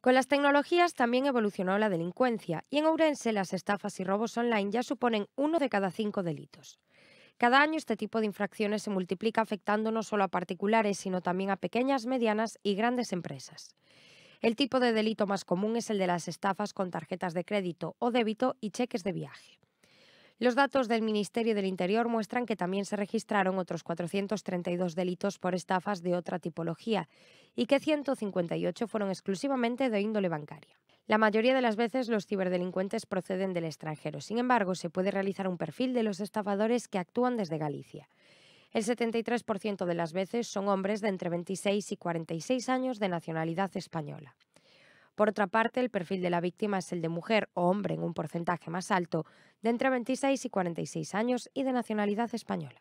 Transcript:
Con las tecnologías también evolucionó la delincuencia y en Ourense las estafas y robos online ya suponen uno de cada cinco delitos. Cada año este tipo de infracciones se multiplica afectando no solo a particulares, sino también a pequeñas, medianas y grandes empresas. El tipo de delito más común es el de las estafas con tarjetas de crédito o débito y cheques de viaje. Los datos del Ministerio del Interior muestran que también se registraron otros 432 delitos por estafas de otra tipología y que 158 fueron exclusivamente de índole bancaria. La mayoría de las veces los ciberdelincuentes proceden del extranjero. Sin embargo, se puede realizar un perfil de los estafadores que actúan desde Galicia. El 73% de las veces son hombres de entre 26 y 46 años de nacionalidad española. Por otra parte, el perfil de la víctima es el de mujer o hombre en un porcentaje más alto, de entre 26 y 46 años y de nacionalidad española.